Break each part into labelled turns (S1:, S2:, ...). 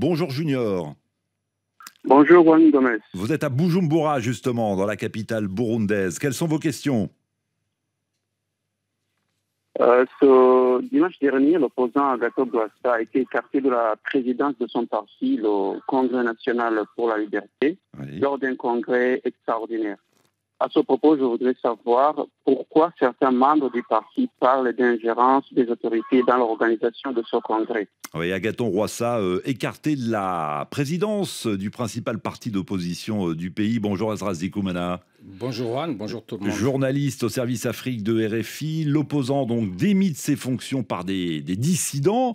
S1: Bonjour Junior. Bonjour Juan Gomez. Vous êtes à Bujumbura justement, dans la capitale burundaise. Quelles sont vos questions
S2: euh, ce dimanche dernier, l'opposant Agato Guasta a été écarté de la présidence de son parti, le Congrès national pour la liberté, lors d'un congrès extraordinaire. À ce propos, je voudrais savoir pourquoi certains membres du parti parlent d'ingérence des autorités dans l'organisation de ce congrès.
S1: Oui, Agaton Roissa, euh, écarté de la présidence du principal parti d'opposition euh, du pays. Bonjour Azra Zikoumana. – Bonjour Juan, bonjour tout le monde. Journaliste au service Afrique de RFI, l'opposant donc démis de ses fonctions par des, dissidents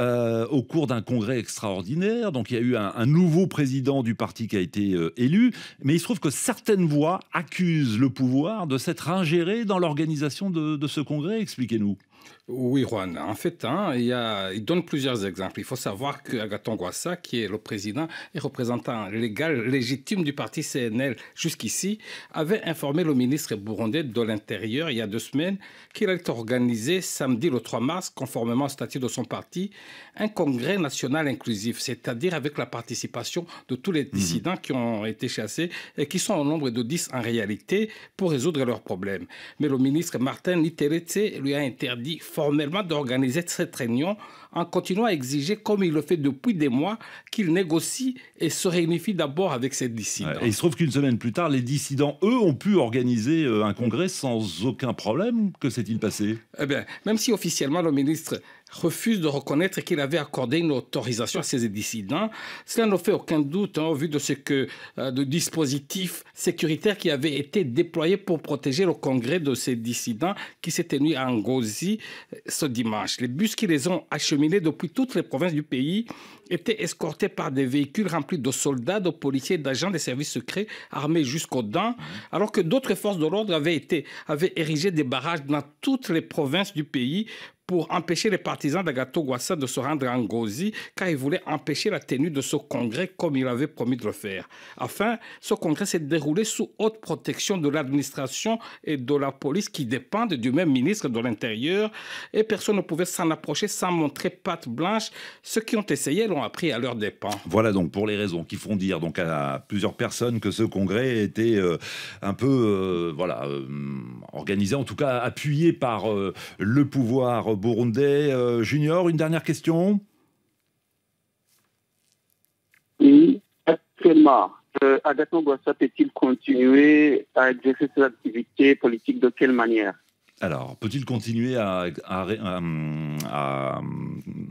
S1: euh, au cours d'un congrès extraordinaire. Donc il y a eu un, un nouveau président du parti qui a été élu, mais il se trouve que certaines voix accusent le pouvoir de s'être ingéré dans l'organisation de ce congrès Expliquez-nous. Oui, Juan. En fait, hein, il, il, donne plusieurs exemples. Il faut savoir qu'Agaton
S3: Gwassa, qui est le président et représentant légal légitime du parti CNL jusqu'ici, avait informé le ministre burundais de l'Intérieur il y a deux semaines qu'il allait organiser samedi le 3 mars, conformément au statut de son parti, un congrès national inclusif, c'est-à-dire avec la participation de tous les mhm. dissidents qui ont été chassés et qui sont au nombre de 10 en réalité pour résoudre leurs problèmes. Mais le ministre Martin Niteretse lui a interdit formellement d'organiser cette réunion en continuant à exiger, comme il le fait depuis des mois,
S1: qu'il négocie et se réunifie d'abord avec ses dissidents. Et il se trouve qu'une semaine plus tard, les dissidents, eux, ont pu organiser euh, un congrès sans aucun problème. Que s'est-il passé Eh bien,
S3: même si officiellement le ministre refuse de reconnaître qu'il avait accordé une autorisation à ces dissidents. Cela ne fait aucun doute en hein, vue de ce que euh, de dispositif sécuritaire qui avait été déployés pour protéger le congrès de ces dissidents qui s'étaient tenu à Ngozi euh, ce dimanche. Les bus qui les ont acheminés depuis toutes les provinces du pays étaient escortés par des véhicules remplis de soldats, de policiers, d'agents des services secrets armés jusqu'aux dents, alors que d'autres forces de l'ordre avaient avaient érigé des barrages dans toutes les provinces du pays pour empêcher les partisans d'Agato Gwassa de se rendre à Ngozi, car ils voulaient empêcher la tenue de ce congrès comme il avait promis de le faire. Enfin, ce congrès s'est déroulé sous haute protection de l'administration et de la police qui dépendent du même ministre de l'Intérieur, et personne ne pouvait s'en approcher sans montrer patte blanche. Ceux qui ont essayé l'ont appris à leur dépens.
S1: Voilà donc pour les raisons qui font dire donc à plusieurs personnes que ce congrès était euh, un peu euh, voilà euh, organisé, en tout cas appuyé par le pouvoir burundais euh, junior. Une dernière question
S2: Oui, actuellement, euh, peut-il continuer à exercer ses activités politiques de quelle manière
S1: alors, peut-il continuer à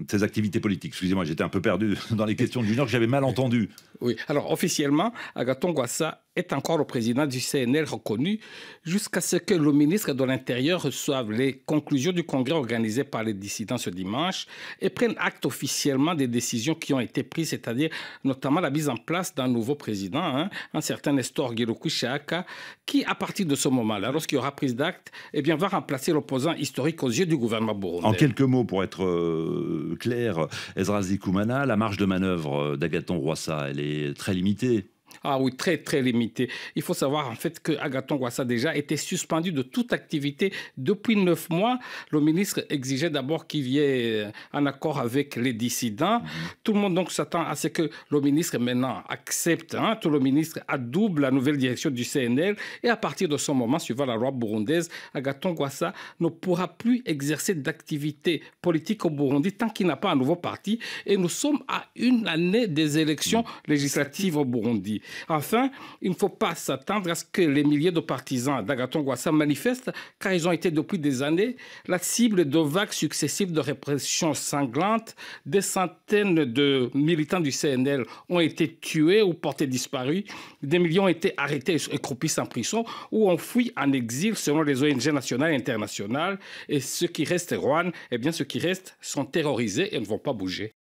S1: ses activités politiques. Excusez-moi, j'étais un peu perdu dans les questions du Nord, j'avais mal entendu. Oui, alors officiellement, Agaton Gwassa est encore le président du
S3: CNL reconnu jusqu'à ce que le ministre de l'Intérieur reçoive les conclusions du congrès organisé par les dissidents ce dimanche et prenne acte officiellement des décisions qui ont été prises, c'est-à-dire notamment la mise en place d'un nouveau président, hein, un certain Nestor Giroku Shaka, qui à partir de ce moment-là, lorsqu'il aura prise d'acte, eh va remplacer l'opposant historique aux yeux du gouvernement burundais. En quelques
S1: mots, pour être euh, claire Ezra Zikoumana. La marge de manœuvre euh, d'Agaton Roissa, elle est très limitée ah oui, très très limité. Il faut savoir en
S3: fait que Agathon Wassa déjà était suspendu de toute activité depuis neuf mois. Le ministre exigeait d'abord qu'il y ait euh, un accord avec les dissidents. Mhm. Tout le monde donc s'attend à ce que le ministre maintenant accepte. Hein, tout le ministre adouble la nouvelle direction du CNL et à partir de ce moment, suivant la loi burundaise, Agathon Gwassa ne pourra plus exercer d'activité politique au Burundi tant qu'il n'a pas un nouveau parti. Et nous sommes à une année des élections législatives au Burundi. Enfin, il ne faut pas s'attendre à ce que les milliers de partisans dagaton manifestent, car ils ont été depuis des années la cible de vagues successives de répression sanglante. Des centaines de militants du CNL ont été tués ou portés disparus. Des millions ont été arrêtés et croupis en prison ou ont fui en exil selon les ONG nationales et internationales. Et ceux qui restent,
S2: Rouen, eh bien, ceux qui restent sont terrorisés et ne vont pas bouger.